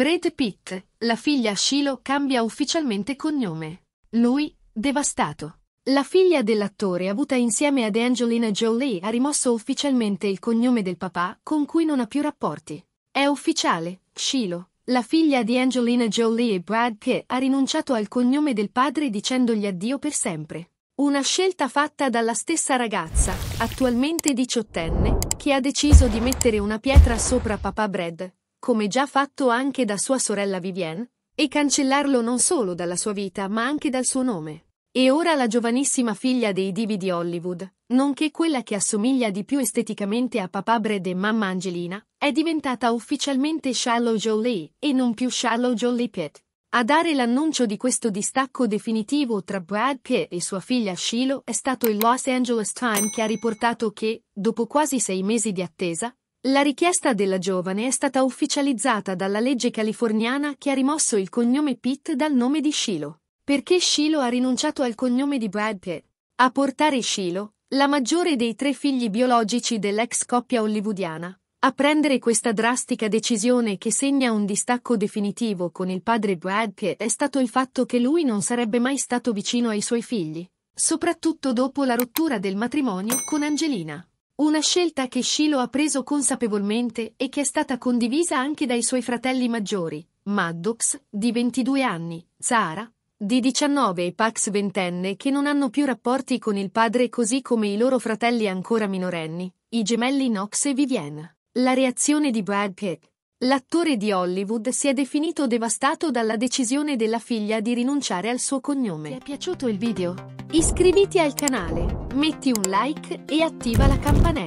Brad Pitt, la figlia Shiloh cambia ufficialmente cognome. Lui, devastato. La figlia dell'attore avuta insieme ad Angelina Jolie ha rimosso ufficialmente il cognome del papà con cui non ha più rapporti. È ufficiale, Shiloh, la figlia di Angelina Jolie e Brad che ha rinunciato al cognome del padre dicendogli addio per sempre. Una scelta fatta dalla stessa ragazza, attualmente diciottenne, che ha deciso di mettere una pietra sopra papà Brad, come già fatto anche da sua sorella Vivienne, e cancellarlo non solo dalla sua vita ma anche dal suo nome. E ora la giovanissima figlia dei divi di Hollywood, nonché quella che assomiglia di più esteticamente a papà Brad e mamma Angelina, è diventata ufficialmente Shallow Jolie e non più Shallow Jolie Pitt. A dare l'annuncio di questo distacco definitivo tra Brad Pitt e sua figlia Shiloh è stato il Los Angeles Times che ha riportato che, dopo quasi sei mesi di attesa, la richiesta della giovane è stata ufficializzata dalla legge californiana che ha rimosso il cognome Pitt dal nome di Shiloh, perché Shiloh ha rinunciato al cognome di Brad Pitt. A portare Shiloh, la maggiore dei tre figli biologici dell'ex coppia hollywoodiana, a prendere questa drastica decisione che segna un distacco definitivo con il padre Brad Pitt è stato il fatto che lui non sarebbe mai stato vicino ai suoi figli, soprattutto dopo la rottura del matrimonio con Angelina. Una scelta che Shiloh ha preso consapevolmente e che è stata condivisa anche dai suoi fratelli maggiori, Maddox, di 22 anni, Zara, di 19 e Pax ventenne che non hanno più rapporti con il padre così come i loro fratelli ancora minorenni, i gemelli Knox e Vivienne. La reazione di Brad Pitt. L'attore di Hollywood si è definito devastato dalla decisione della figlia di rinunciare al suo cognome. Ti è piaciuto il video? Iscriviti al canale metti un like e attiva la campanella.